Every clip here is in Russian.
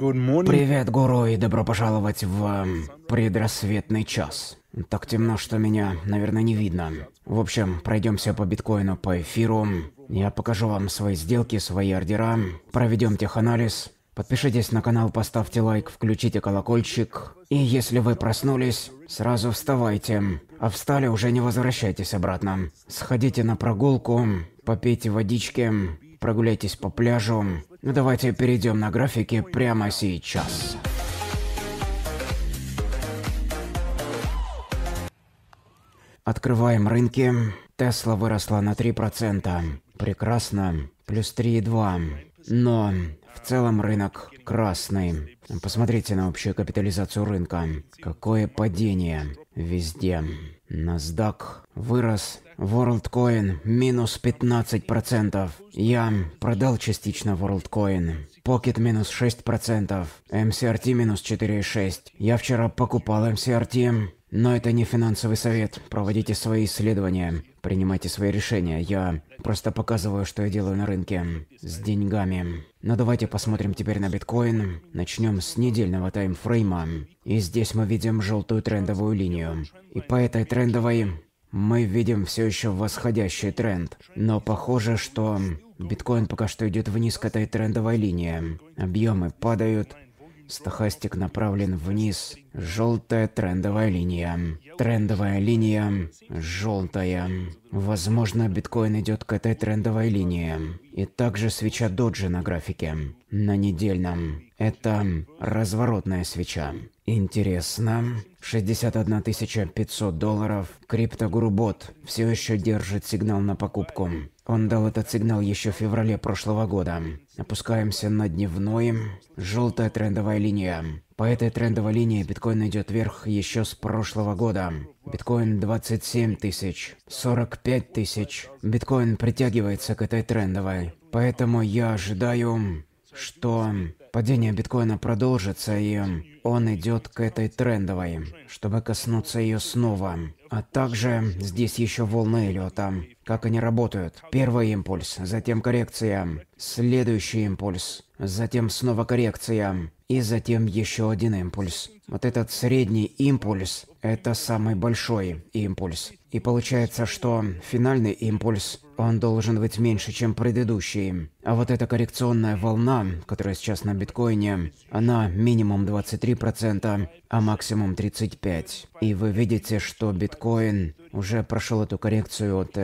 Привет, гуру, и добро пожаловать в эм, предрассветный час. Так темно, что меня, наверное, не видно. В общем, пройдемся по биткоину, по эфиру. Я покажу вам свои сделки, свои ордера. Проведем теханализ. Подпишитесь на канал, поставьте лайк, включите колокольчик. И если вы проснулись, сразу вставайте. А встали уже не возвращайтесь обратно. Сходите на прогулку, попейте водички, прогуляйтесь по пляжу. Ну давайте перейдем на графики прямо сейчас. Открываем рынки. Тесла выросла на 3%. Прекрасно. Плюс 3,2. Но в целом рынок красный. Посмотрите на общую капитализацию рынка. Какое падение везде. NASDAQ вырос WorldCoin минус 15%. Я продал частично WorldCoin. Pocket минус 6%. MCRT минус 4,6. Я вчера покупал MCRT. Но это не финансовый совет. Проводите свои исследования, принимайте свои решения. Я просто показываю, что я делаю на рынке с деньгами. Но давайте посмотрим теперь на биткоин. Начнем с недельного таймфрейма. И здесь мы видим желтую трендовую линию. И по этой трендовой мы видим все еще восходящий тренд, но похоже, что биткоин пока что идет вниз к этой трендовой линии. Объемы падают, Стохастик направлен вниз. Желтая трендовая линия. Трендовая линия. Желтая. Возможно, биткоин идет к этой трендовой линии. И также свеча доджи на графике. На недельном. Это разворотная свеча. Интересно. 61 500 долларов. Криптогурубот все еще держит сигнал на покупку. Он дал этот сигнал еще в феврале прошлого года. Опускаемся на дневной. Желтая трендовая линия. По этой трендовой линии биткоин идет вверх еще с прошлого года. Биткоин 27 тысяч, 45 тысяч. Биткоин притягивается к этой трендовой. Поэтому я ожидаю что падение биткоина продолжится, и он идет к этой трендовой, чтобы коснуться ее снова. А также здесь еще волны Эллиота. Как они работают. Первый импульс, затем коррекция, следующий импульс, затем снова коррекция, и затем еще один импульс. Вот этот средний импульс – это самый большой импульс. И получается, что финальный импульс, он должен быть меньше, чем предыдущий. А вот эта коррекционная волна, которая сейчас на биткоине, она минимум 23%, а максимум 35%. И вы видите, что биткоин уже прошел эту коррекцию от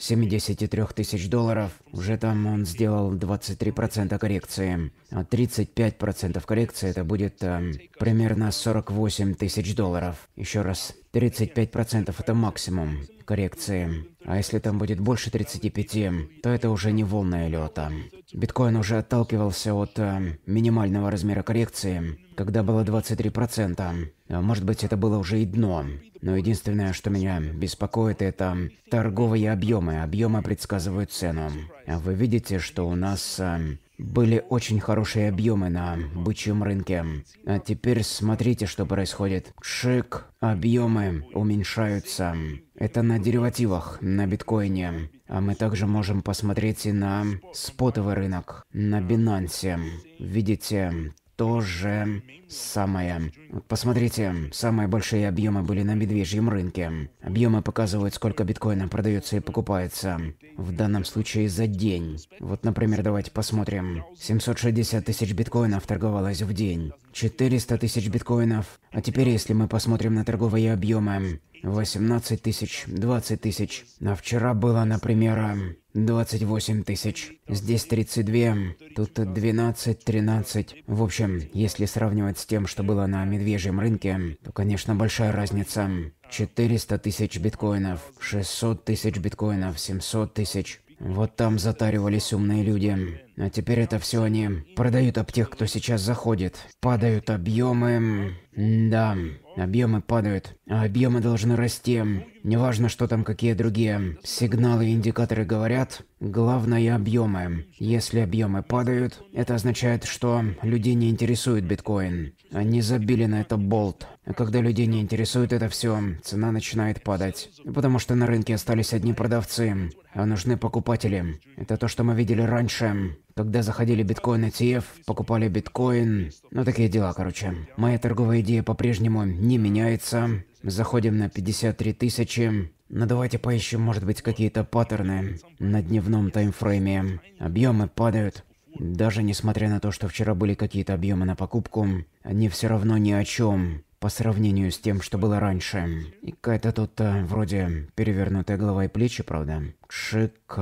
73 э, тысяч долларов. Уже там он сделал 23% коррекции. А 35% коррекции это будет э, примерно 48 тысяч долларов. Еще раз, 35% это максимум коррекции. А если там будет больше 35, то это уже не волна лета биткоин уже отталкивался от э, минимального размера коррекции, когда было 23%. Э, может быть, это было уже и дно. Но единственное, что меня беспокоит, это торговые объемы. Объемы предсказывают цену. А вы видите, что у нас э, были очень хорошие объемы на бычьем рынке. А теперь смотрите, что происходит. Шик, объемы уменьшаются. Это на деривативах, на биткоине. А мы также можем посмотреть и на спотовый рынок, на Binance. Видите, то же самое. посмотрите, самые большие объемы были на медвежьем рынке. Объемы показывают, сколько биткоина продается и покупается. В данном случае за день. Вот, например, давайте посмотрим. 760 тысяч биткоинов торговалось в день. 400 тысяч биткоинов. А теперь, если мы посмотрим на торговые объемы, 18 тысяч, 20 тысяч. А вчера было, например, 28 тысяч. Здесь 32, тут 12, 13. В общем, если сравнивать с тем, что было на медвежьем рынке, то, конечно, большая разница. 400 тысяч биткоинов, 600 тысяч биткоинов, 700 тысяч. Вот там затаривались умные люди. А теперь это все они продают об тех, кто сейчас заходит. Падают объемы. Да. Объемы падают, а объемы должны расти. Неважно, что там какие другие сигналы и индикаторы говорят, главное объемы. Если объемы падают, это означает, что людей не интересует биткоин. Они забили на это болт. А когда людей не интересует это все, цена начинает падать. Потому что на рынке остались одни продавцы, а нужны покупатели. Это то, что мы видели раньше. Когда заходили биткоин ETF, покупали биткоин. Ну, такие дела, короче. Моя торговая идея по-прежнему не меняется. Заходим на 53 тысячи. Но ну, давайте поищем, может быть, какие-то паттерны на дневном таймфрейме. Объемы падают. Даже несмотря на то, что вчера были какие-то объемы на покупку, они все равно ни о чем по сравнению с тем, что было раньше. И какая-то тут а, вроде перевернутая голова и плечи, правда? Шик.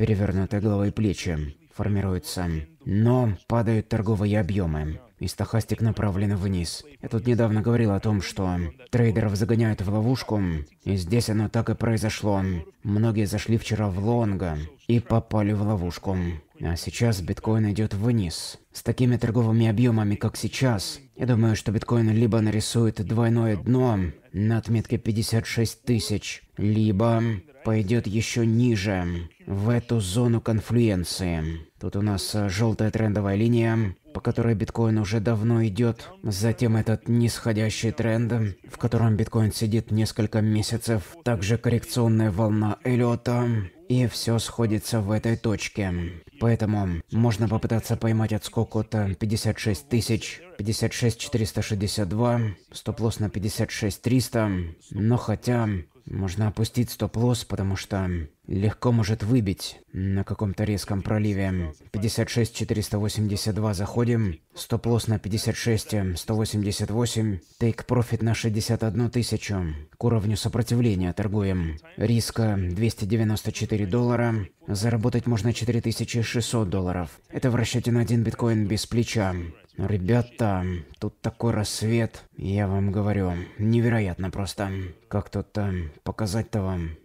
Перевернутые головой плечи формируются, но падают торговые объемы и стахастик направлен вниз. Я тут недавно говорил о том, что трейдеров загоняют в ловушку, и здесь оно так и произошло. Многие зашли вчера в лонга и попали в ловушку. А сейчас биткоин идет вниз. С такими торговыми объемами, как сейчас, я думаю, что биткоин либо нарисует двойное дно на отметке 56 тысяч, либо пойдет еще ниже, в эту зону конфлюенции. Тут у нас э, желтая трендовая линия, по которой биткоин уже давно идет. Затем этот нисходящий тренд, в котором биткоин сидит несколько месяцев. Также коррекционная волна Эллиота. И все сходится в этой точке. Поэтому можно попытаться поймать отскок от 56 э, тысяч, 56 462, стоп-лосс на 56 300. Но хотя можно опустить стоп-лосс, потому что легко может выбить на каком-то резком проливе. 56 482 заходим, стоп-лосс на 56 188, э, тейк-профит на 61 тысячу, к уровню сопротивления торгуем. Риска 294 доллара, заработать можно 4600 долларов. Это в расчете на один биткоин без плеча. Ребята, тут такой рассвет, я вам говорю, невероятно просто. Как тут-то показать-то вам?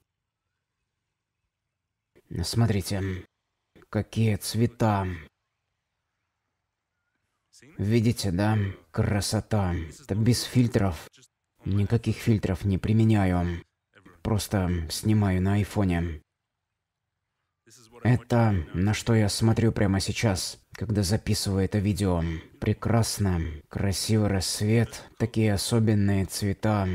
Смотрите, какие цвета. Видите, да? Красота. Это без фильтров. Никаких фильтров не применяю. Просто снимаю на айфоне. Это на что я смотрю прямо сейчас, когда записываю это видео. Прекрасно, красивый рассвет, такие особенные цвета,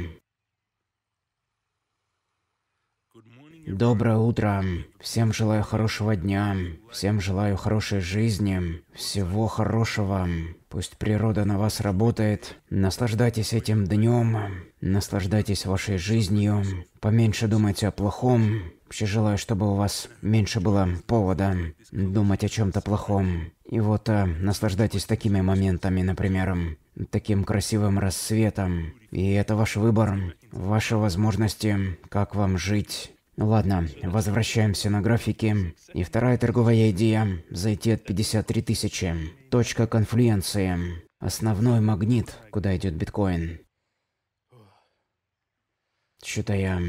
Доброе утро. Всем желаю хорошего дня. Всем желаю хорошей жизни. Всего хорошего. Пусть природа на вас работает. Наслаждайтесь этим днем. Наслаждайтесь вашей жизнью. Поменьше думайте о плохом. Вообще желаю, чтобы у вас меньше было повода думать о чем-то плохом. И вот а, наслаждайтесь такими моментами, например, таким красивым рассветом. И это ваш выбор, ваши возможности, как вам жить. Ладно, возвращаемся на графики. И вторая торговая идея – зайти от 53 тысячи. Точка конфлюенции. Основной магнит, куда идет биткоин. Что-то я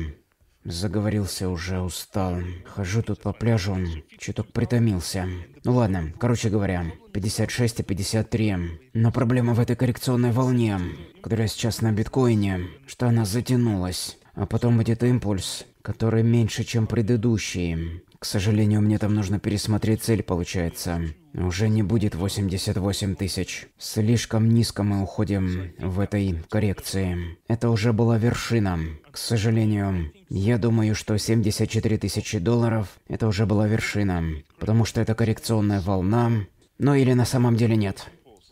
заговорился уже, устал. Хожу тут по пляжу, чуток притомился. Ну ладно, короче говоря, 56 и 53. Но проблема в этой коррекционной волне, которая сейчас на биткоине, что она затянулась. А потом будет импульс, которые меньше, чем предыдущие. К сожалению, мне там нужно пересмотреть цель, получается. Уже не будет 88 тысяч. Слишком низко мы уходим в этой коррекции. Это уже была вершина. К сожалению, я думаю, что 74 тысячи долларов – это уже была вершина. Потому что это коррекционная волна. Ну или на самом деле нет.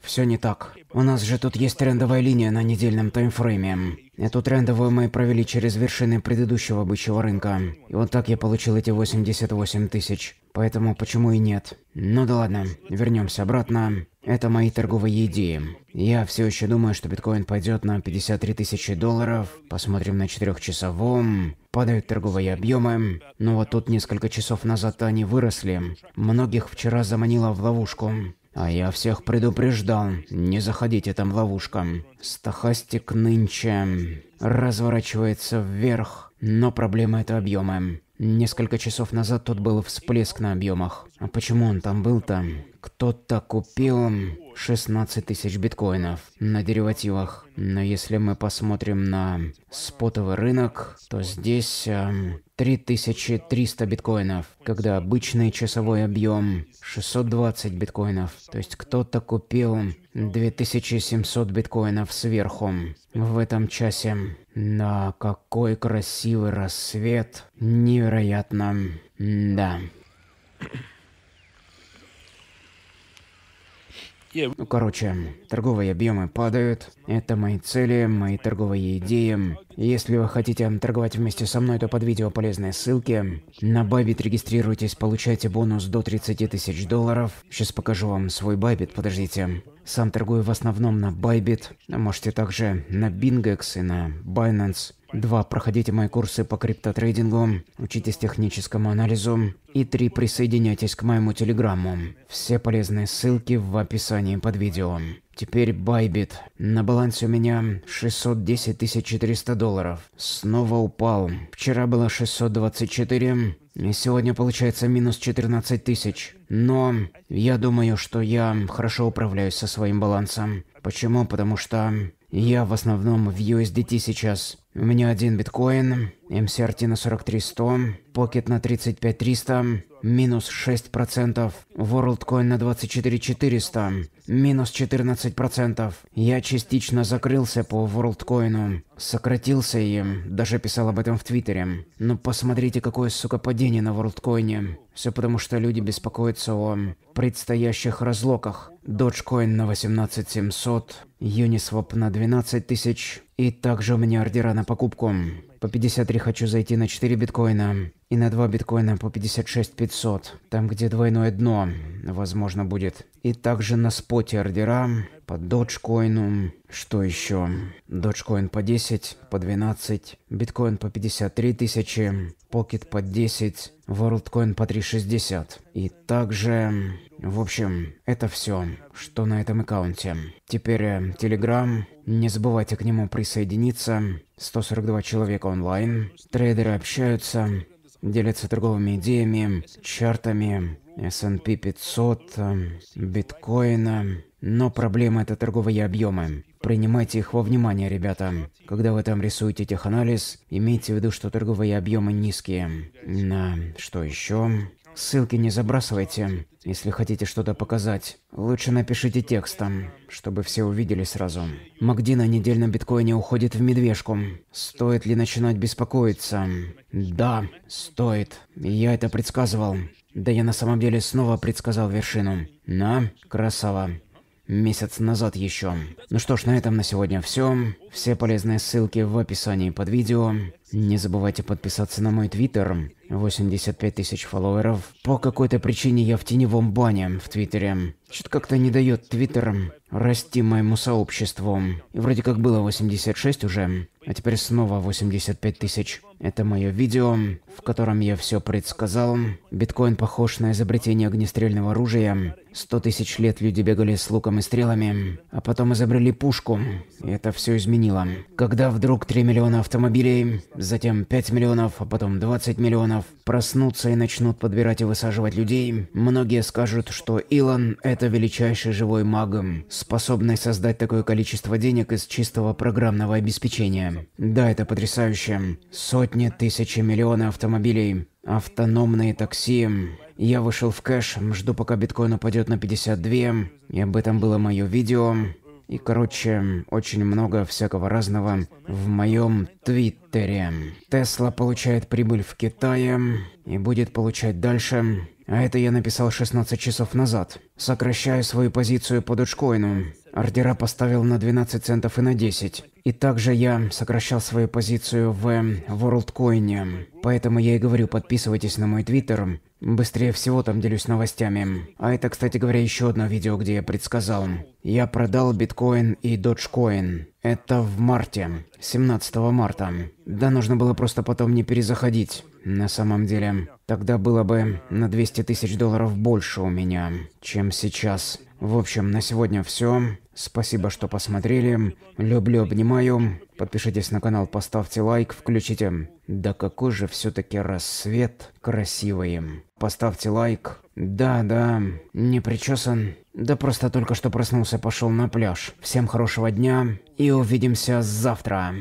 Все не так. У нас же тут есть трендовая линия на недельном таймфрейме. Эту трендовую мы провели через вершины предыдущего бычьего рынка. И вот так я получил эти 88 тысяч. Поэтому почему и нет? Ну да ладно, вернемся обратно. Это мои торговые идеи. Я все еще думаю, что биткоин пойдет на 53 тысячи долларов. Посмотрим на 4-часовом. Падают торговые объемы. Но вот тут несколько часов назад они выросли. Многих вчера заманило в ловушку. А я всех предупреждал, не заходите там ловушкам. Стохастик нынче разворачивается вверх, но проблема это объемы. Несколько часов назад тут был всплеск на объемах. А почему он там был-то? Кто-то купил 16 тысяч биткоинов на деривативах. Но если мы посмотрим на спотовый рынок, то здесь э, эм, 3300 биткоинов, когда обычный часовой объем 620 биткоинов. То есть кто-то купил 2700 биткоинов сверху в этом часе. Да, какой красивый рассвет. Невероятно. Да. Ну, короче, торговые объемы падают. Это мои цели, мои торговые идеи. Если вы хотите торговать вместе со мной, то под видео полезные ссылки. На Бабит регистрируйтесь, получайте бонус до 30 тысяч долларов. Сейчас покажу вам свой Бабит, подождите. Сам торгую в основном на Bybit, а можете также на Bingex и на Binance. Два Проходите мои курсы по криптотрейдингу, учитесь техническому анализу. И три Присоединяйтесь к моему телеграмму. Все полезные ссылки в описании под видео. Теперь Байбит. На балансе у меня 610 400 долларов. Снова упал. Вчера было 624, и сегодня получается минус 14 тысяч. Но я думаю, что я хорошо управляюсь со своим балансом. Почему? Потому что я в основном в USDT сейчас. У меня один биткоин, МСРТ на 43100, Pocket на 35300, минус 6%, WorldCoin на 24 400, минус 14%. Я частично закрылся по WorldCoin, сократился им, даже писал об этом в Твиттере. Но посмотрите, какое, сука, падение на WorldCoin. Все потому, что люди беспокоятся о предстоящих разлоках. Dogecoin на 18 700, Uniswap на 12 тысяч, и также у меня ордера на покупку. По 53 хочу зайти на 4 биткоина. И на 2 биткоина по 56 500. Там, где двойное дно, возможно, будет. И также на споте ордера по Dogecoin, что еще? Dogecoin по 10, по 12, биткоин по 53 тысячи, Pocket по 10, Ворлдкоин по 360. И также, в общем, это все, что на этом аккаунте. Теперь э, Telegram, не забывайте к нему присоединиться, 142 человека онлайн, трейдеры общаются, делятся торговыми идеями, чартами, S&P 500, э, биткоина, но проблема – это торговые объемы. Принимайте их во внимание, ребята. Когда вы там рисуете теханализ, имейте в виду, что торговые объемы низкие. На что еще? Ссылки не забрасывайте. Если хотите что-то показать, лучше напишите текстом, чтобы все увидели сразу. Магди на недельном биткоине уходит в медвежку. Стоит ли начинать беспокоиться? Да, стоит. Я это предсказывал. Да я на самом деле снова предсказал вершину. На, красава месяц назад еще. Ну что ж, на этом на сегодня все. Все полезные ссылки в описании под видео. Не забывайте подписаться на мой твиттер. 85 тысяч фолловеров. По какой-то причине я в теневом бане в твиттере. Что-то как-то не дает твиттер расти моему сообществу. И вроде как было 86 уже. А теперь снова 85 тысяч. Это мое видео, в котором я все предсказал. Биткоин похож на изобретение огнестрельного оружия. 100 тысяч лет люди бегали с луком и стрелами, а потом изобрели пушку. И это все изменило. Когда вдруг 3 миллиона автомобилей, затем 5 миллионов, а потом 20 миллионов проснутся и начнут подбирать и высаживать людей, многие скажут, что Илон – это величайший живой маг, способный создать такое количество денег из чистого программного обеспечения. Да, это потрясающе. Сотни, тысячи, миллионы автомобилей, автономные такси. Я вышел в кэш, жду пока биткоин упадет на 52, и об этом было мое видео. И, короче, очень много всякого разного в моем твиттере. Тесла получает прибыль в Китае и будет получать дальше. А это я написал 16 часов назад. Сокращаю свою позицию по доджкоину. Ордера поставил на 12 центов и на 10. И также я сокращал свою позицию в WorldCoin. Поэтому я и говорю, подписывайтесь на мой твиттер, Быстрее всего там делюсь новостями. А это, кстати говоря, еще одно видео, где я предсказал. Я продал биткоин и доджкоин. Это в марте, 17 марта. Да, нужно было просто потом не перезаходить. На самом деле, тогда было бы на 200 тысяч долларов больше у меня, чем сейчас. В общем, на сегодня все. Спасибо, что посмотрели. Люблю, обнимаю. Подпишитесь на канал, поставьте лайк, включите. Да какой же все-таки рассвет красивый. Поставьте лайк. Да, да, не причесан. Да просто только что проснулся, пошел на пляж. Всем хорошего дня и увидимся завтра.